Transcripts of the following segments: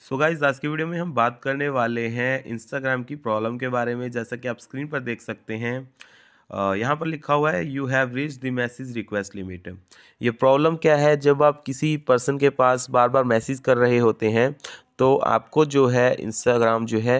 सो so guys आज की video में हम बात करने वाले हैं इंस्टाग्राम की प्रॉब्लम के बारे में जैसा कि आप स्क्रीन पर देख सकते हैं यहाँ पर लिखा हुआ है you have reach the message request limit ये प्रॉब्लम क्या है जब आप किसी पर्सन के पास बार बार मैसेज कर रहे होते हैं तो आपको जो है इंस्टाग्राम जो है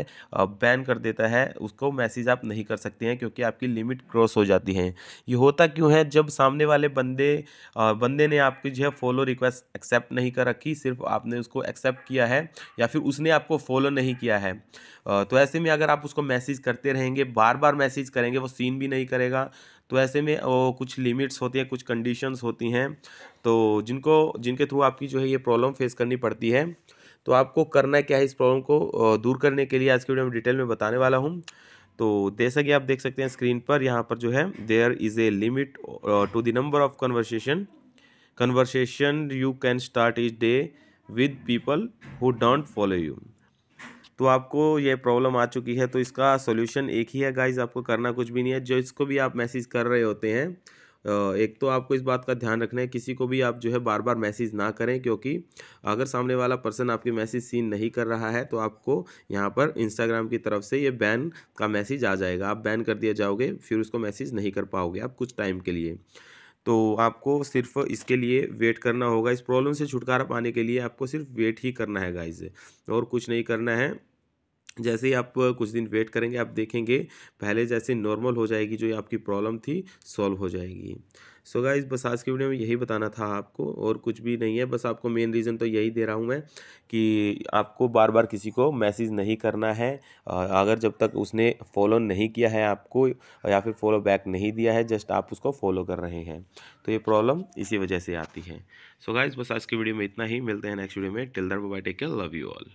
बैन कर देता है उसको मैसेज आप नहीं कर सकते हैं क्योंकि आपकी लिमिट क्रॉस हो जाती है ये होता क्यों है जब सामने वाले बंदे बंदे ने आपकी जो है फॉलो रिक्वेस्ट एक्सेप्ट नहीं कर रखी सिर्फ आपने उसको एक्सेप्ट किया है या फिर उसने आपको फॉलो नहीं किया है तो ऐसे में अगर आप उसको मैसेज करते रहेंगे बार बार मैसेज करेंगे वो सीन भी नहीं करेगा तो ऐसे में वो कुछ लिमिट्स होती हैं कुछ कंडीशंस होती हैं तो जिनको जिनके थ्रू आपकी जो है ये प्रॉब्लम फेस करनी पड़ती है तो आपको करना क्या है इस प्रॉब्लम को दूर करने के लिए आज की वीडियो में डिटेल में बताने वाला हूँ तो जैसा कि आप देख सकते हैं स्क्रीन पर यहाँ पर जो है there is a limit to the number of conversation conversation you can start each day with people who don't follow you तो आपको ये प्रॉब्लम आ चुकी है तो इसका सोल्यूशन एक ही है गाइज आपको करना कुछ भी नहीं है जो इसको भी आप मैसेज कर रहे होते हैं एक तो आपको इस बात का ध्यान रखना है किसी को भी आप जो है बार बार मैसेज ना करें क्योंकि अगर सामने वाला पर्सन आपके मैसेज सीन नहीं कर रहा है तो आपको यहाँ पर इंस्टाग्राम की तरफ से ये बैन का मैसेज आ जाएगा आप बैन कर दिया जाओगे फिर उसको मैसेज नहीं कर पाओगे आप कुछ टाइम के लिए तो आपको सिर्फ इसके लिए वेट करना होगा इस प्रॉब्लम से छुटकारा पाने के लिए आपको सिर्फ वेट ही करना है गाइज और कुछ नहीं करना है जैसे ही आप कुछ दिन वेट करेंगे आप देखेंगे पहले जैसे नॉर्मल हो जाएगी जो आपकी प्रॉब्लम थी सॉल्व हो जाएगी सो गाइस बस आज की वीडियो में यही बताना था आपको और कुछ भी नहीं है बस आपको मेन रीज़न तो यही दे रहा हूँ मैं कि आपको बार बार किसी को मैसेज नहीं करना है अगर जब तक उसने फॉलो नहीं किया है आपको या फिर फॉलो बैक नहीं दिया है जस्ट आप उसको फॉलो कर रहे हैं तो ये प्रॉब्लम इसी वजह से आती है सो so गाइज बस आज की वीडियो में इतना ही मिलते हैं नेक्स्ट वीडियो में till then bye take care love you all